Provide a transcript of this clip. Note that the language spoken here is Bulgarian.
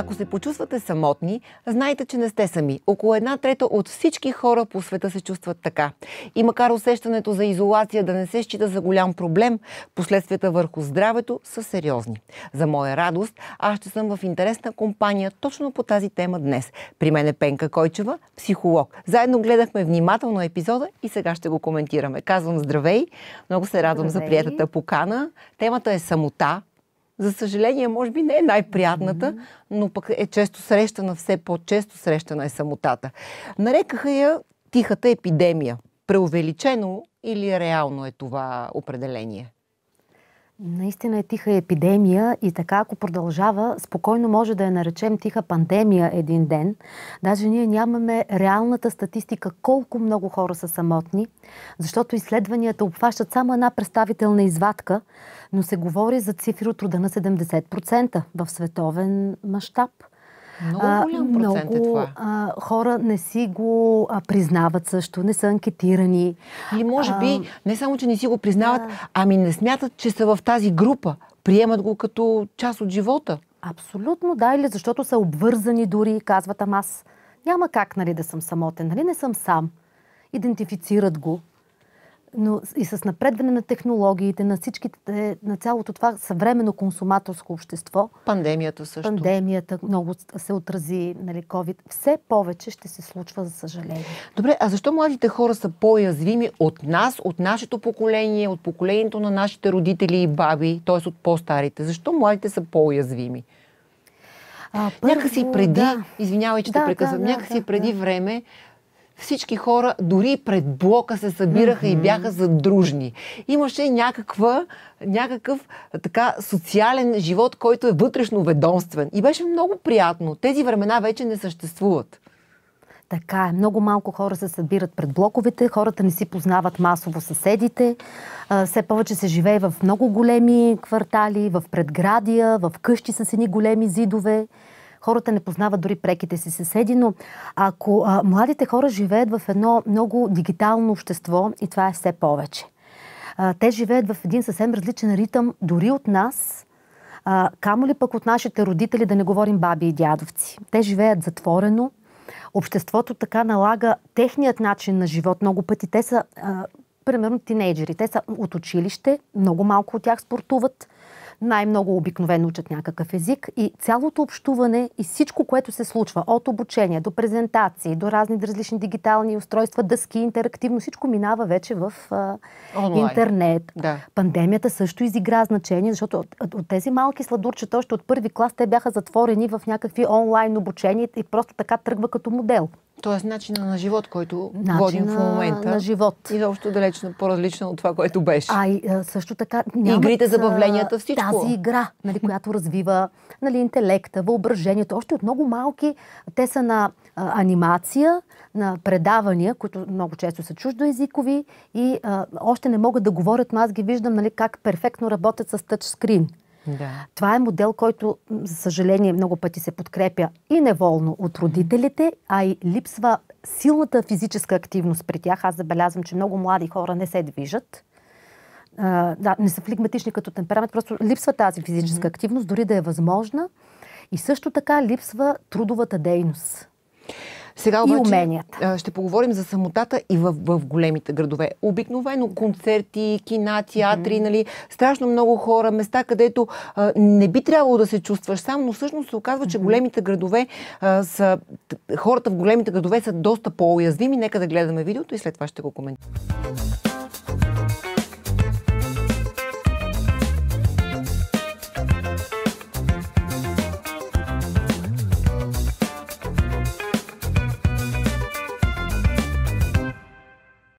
Ако се почувствате самотни, знайте, че не сте сами. Около една трета от всички хора по света се чувстват така. И макар усещането за изолация да не се счита за голям проблем, последствията върху здравето са сериозни. За моя радост, аз ще съм в интересна компания точно по тази тема днес. При мен е Пенка Койчева, психолог. Заедно гледахме внимателно епизода и сега ще го коментираме. Казвам здравей, много се радвам здравей. за приятата покана. Темата е самота, за съжаление, може би не е най-приятната, но пък е често срещана, все по-често срещана е самотата. Нарекаха я тихата епидемия. Преувеличено или реално е това определение? Наистина е тиха епидемия и така, ако продължава, спокойно може да я наречем тиха пандемия един ден. Даже ние нямаме реалната статистика колко много хора са самотни, защото изследванията обхващат само една представителна извадка, но се говори за цифри от рода на 70% в световен мащаб – много голям процент е много, е това. А, хора не си го а, признават също, не са анкетирани. Или може а, би, не само, че не си го признават, а... ами не смятат, че са в тази група. Приемат го като част от живота. Абсолютно, да, или защото са обвързани дори и казват, ама аз няма как нали, да съм самотен, нали, не съм сам. Идентифицират го но и с напредване на технологиите, на всичките, на цялото това съвременно консуматорско общество. Пандемията също. Пандемията много се отрази, нали, COVID. Все повече ще се случва, за съжаление. Добре, а защо младите хора са по-язвими от нас, от нашето поколение, от поколението на нашите родители и баби, т.е. от по-старите? Защо младите са по-язвими? А, първо, Някакси преди, да. извинявай, че да, те прекъсвам, да, някакси да, преди да. време всички хора дори пред блока се събираха mm-hmm. и бяха задружни. Имаше някаква, някакъв така социален живот, който е вътрешно ведомствен. И беше много приятно. Тези времена вече не съществуват. Така е. Много малко хора се събират пред блоковете, хората не си познават масово съседите. Все повече се живее в много големи квартали, в предградия, в къщи с едни големи зидове хората не познават дори преките си съседи, но ако а, младите хора живеят в едно много дигитално общество и това е все повече. А, те живеят в един съвсем различен ритъм дори от нас, а, камо ли пък от нашите родители, да не говорим баби и дядовци. Те живеят затворено, обществото така налага техният начин на живот. Много пъти те са, а, примерно, тинейджери. Те са от училище, много малко от тях спортуват най-много обикновено учат някакъв език и цялото общуване и всичко, което се случва от обучение до презентации, до разни различни дигитални устройства, дъски, интерактивно, всичко минава вече в а, интернет. Да. Пандемията също изигра значение, защото от, от, от тези малки сладурчета, още от първи клас, те бяха затворени в някакви онлайн обучения и просто така тръгва като модел. Тоест начина на живот, който начина водим в момента. на живот. И общо далечно по-различно от това, което беше. А и, също така нямат, Игрите, забавленията, всичко. Тази игра, нали, която развива нали, интелекта, въображението. Още от много малки те са на а, анимация, на предавания, които много често са чуждоязикови и а, още не могат да говорят, но аз ги виждам нали, как перфектно работят с тъчскрин. Да. Това е модел, който, за съжаление, много пъти се подкрепя и неволно от родителите, а и липсва силната физическа активност при тях. Аз забелязвам, че много млади хора не се движат. Uh, да, не са флегматични като темперамент, просто липсва тази физическа mm-hmm. активност, дори да е възможна. И също така липсва трудовата дейност. Сега обаче, и уменията. Ще поговорим за самотата и в, в големите градове. Обикновено концерти, кина, театри, mm-hmm. нали, страшно много хора, места, където а, не би трябвало да се чувстваш сам, но всъщност се оказва, че големите градове а, са, хората в големите градове са доста по-уязвими. Нека да гледаме видеото и след това ще го коментираме.